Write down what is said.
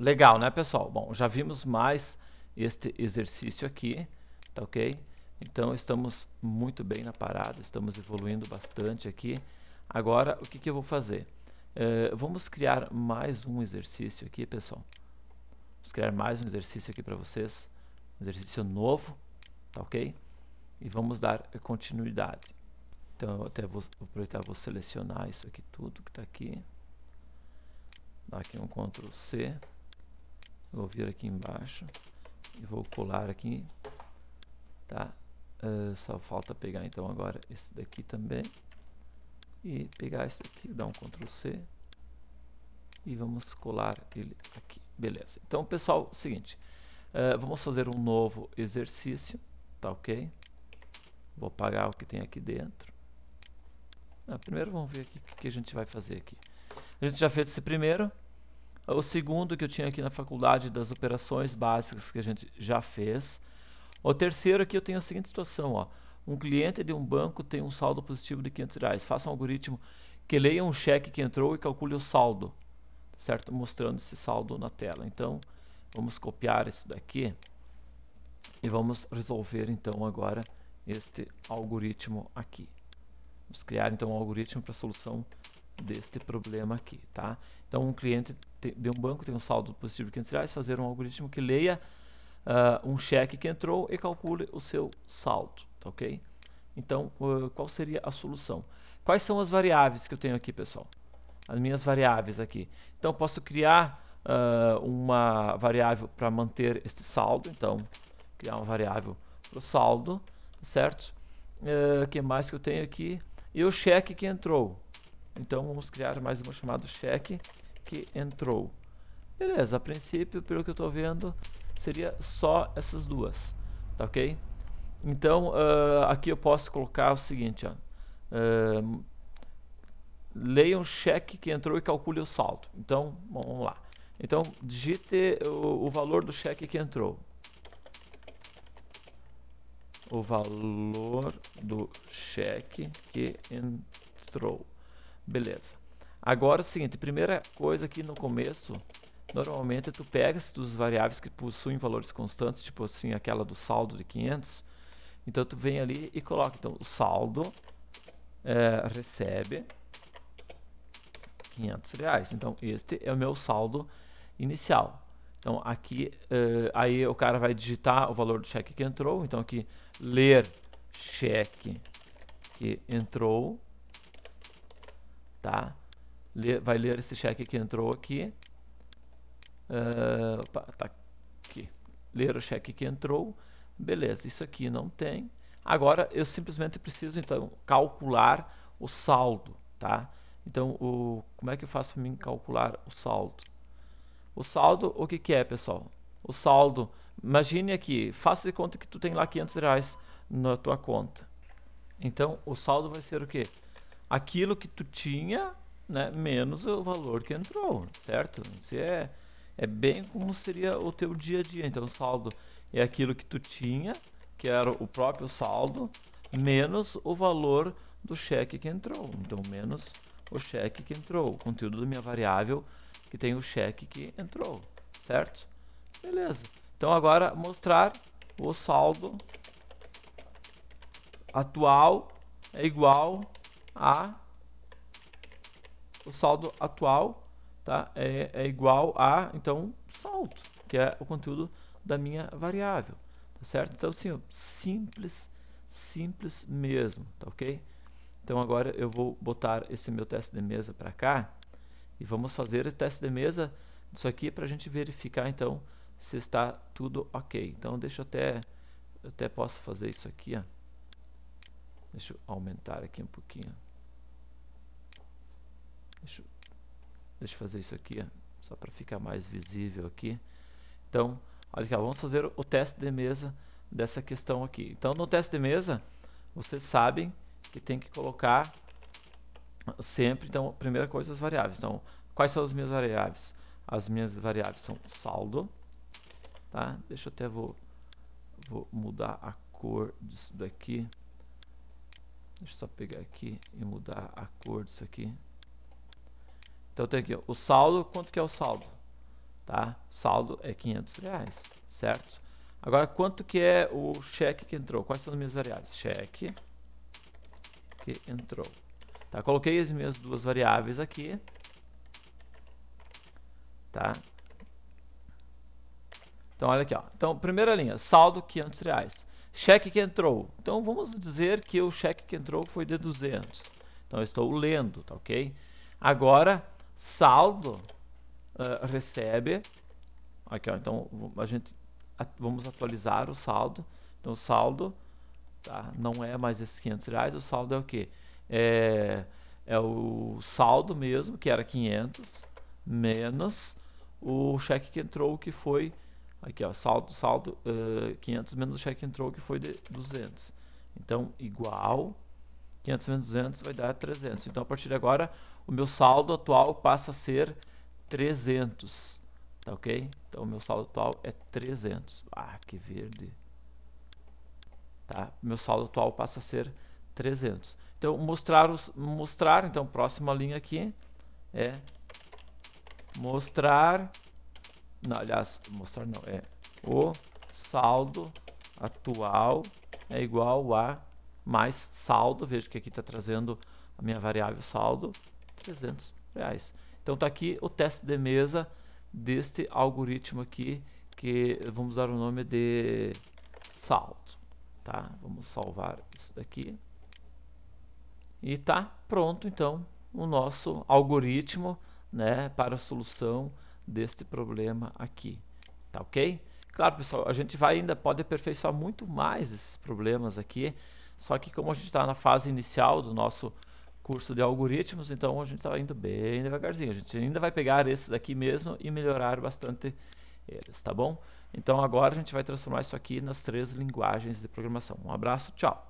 legal, né, pessoal? Bom, já vimos mais este exercício aqui, tá ok? Então, estamos muito bem na parada, estamos evoluindo bastante aqui. Agora, o que, que eu vou fazer? Uh, vamos criar mais um exercício aqui, pessoal. Vamos criar mais um exercício aqui para vocês. Um exercício novo, tá ok? E vamos dar continuidade. Então, eu até vou, aproveitar vou selecionar isso aqui tudo que está aqui. Dá aqui um Ctrl C vou vir aqui embaixo e vou colar aqui, tá? Uh, só falta pegar então agora esse daqui também e pegar esse aqui, dar um Ctrl C e vamos colar ele aqui, beleza. Então pessoal, é seguinte, uh, vamos fazer um novo exercício, tá ok? Vou apagar o que tem aqui dentro. Ah, primeiro vamos ver o que, que a gente vai fazer aqui. A gente já fez esse primeiro, o segundo que eu tinha aqui na faculdade das operações básicas que a gente já fez. O terceiro aqui eu tenho a seguinte situação, ó. Um cliente de um banco tem um saldo positivo de 500 reais. Faça um algoritmo que leia um cheque que entrou e calcule o saldo, certo? Mostrando esse saldo na tela. Então, vamos copiar isso daqui e vamos resolver então agora este algoritmo aqui. Vamos criar então um algoritmo para a solução deste problema aqui, tá? Então, um cliente de um banco tem um saldo positivo de 500 reais, fazer um algoritmo que leia uh, um cheque que entrou e calcule o seu saldo, tá ok? Então, uh, qual seria a solução? Quais são as variáveis que eu tenho aqui, pessoal? As minhas variáveis aqui. Então, posso criar uh, uma variável para manter este saldo. Então, criar uma variável para o saldo, certo? O que mais que eu tenho aqui? E o cheque que entrou. Então vamos criar mais uma chamada check que entrou. Beleza, a princípio, pelo que eu estou vendo, seria só essas duas, tá ok? Então uh, aqui eu posso colocar o seguinte, ó, uh, leia um cheque que entrou e calcule o saldo. Então bom, vamos lá. Então digite o, o valor do cheque que entrou. O valor do cheque que entrou. Beleza. Agora é o seguinte, primeira coisa aqui no começo, normalmente tu pegas dos variáveis que possuem valores constantes, tipo assim, aquela do saldo de 500, então tu vem ali e coloca, então, o saldo é, recebe 500 reais. Então, este é o meu saldo inicial. Então, aqui, uh, aí o cara vai digitar o valor do cheque que entrou, então aqui, ler cheque que entrou, tá? vai ler esse cheque que entrou aqui. Uh, opa, tá aqui. Ler o cheque que entrou. Beleza, isso aqui não tem. Agora eu simplesmente preciso então calcular o saldo, tá? Então, o, como é que eu faço para mim calcular o saldo? O saldo, o que, que é, pessoal? O saldo, imagine aqui, faça de conta que tu tem lá 500 reais na tua conta. Então, o saldo vai ser o quê? aquilo que tu tinha, né, menos o valor que entrou, certo? Isso é, é bem como seria o teu dia a dia. Então, o saldo é aquilo que tu tinha, que era o próprio saldo, menos o valor do cheque que entrou. Então, menos o cheque que entrou, o conteúdo da minha variável que tem o cheque que entrou, certo? Beleza. Então, agora mostrar o saldo atual é igual a o saldo atual tá? é, é igual a, então, salto, que é o conteúdo da minha variável, tá certo? Então, assim, simples, simples mesmo, tá ok? Então, agora eu vou botar esse meu teste de mesa para cá e vamos fazer o teste de mesa disso aqui para a gente verificar, então, se está tudo ok. Então, deixa eu até, eu até posso fazer isso aqui, ó. Deixa eu aumentar aqui um pouquinho. Deixa eu, deixa eu fazer isso aqui, só para ficar mais visível aqui. Então, olha aqui, vamos fazer o teste de mesa dessa questão aqui. Então, no teste de mesa, vocês sabem que tem que colocar sempre, então, primeira coisa, as variáveis. Então, quais são as minhas variáveis? As minhas variáveis são saldo, tá? Deixa eu até vou, vou mudar a cor disso daqui Deixa eu só pegar aqui e mudar a cor disso aqui. Então tem aqui ó, o saldo, quanto que é o saldo? Tá? Saldo é 500 reais, certo? Agora quanto que é o cheque que entrou? Quais são as minhas variáveis? Cheque que entrou. Tá? Coloquei as minhas duas variáveis aqui. Tá? Então olha aqui, ó. Então primeira linha, saldo 500 reais. Cheque que entrou. Então vamos dizer que o cheque que entrou foi de 200. Então estou lendo, tá ok? Agora, saldo uh, recebe. Aqui, ó, então a gente vamos atualizar o saldo. Então o saldo tá, não é mais esses 500 reais, o saldo é o quê? É, é o saldo mesmo, que era 500, menos o cheque que entrou, que foi Aqui, ó, saldo, saldo uh, eh, 500 menos o cheque entrou, que foi de 200. Então, igual 500 menos 200 vai dar 300. Então, a partir de agora, o meu saldo atual passa a ser 300. Tá ok? Então, o meu saldo atual é 300. Ah, que verde. Tá? Meu saldo atual passa a ser 300. Então, mostrar, os, mostrar então, próxima linha aqui é mostrar não, aliás, mostrar não, é o saldo atual é igual a mais saldo, veja que aqui está trazendo a minha variável saldo, 300 reais. Então está aqui o teste de mesa deste algoritmo aqui, que vamos dar o nome de saldo, tá? Vamos salvar isso daqui. E está pronto então o nosso algoritmo, né, para a solução deste problema aqui, tá ok? Claro, pessoal, a gente vai ainda pode aperfeiçoar muito mais esses problemas aqui, só que como a gente está na fase inicial do nosso curso de algoritmos, então a gente está indo bem devagarzinho. A gente ainda vai pegar esses aqui mesmo e melhorar bastante eles, tá bom? Então agora a gente vai transformar isso aqui nas três linguagens de programação. Um abraço, tchau!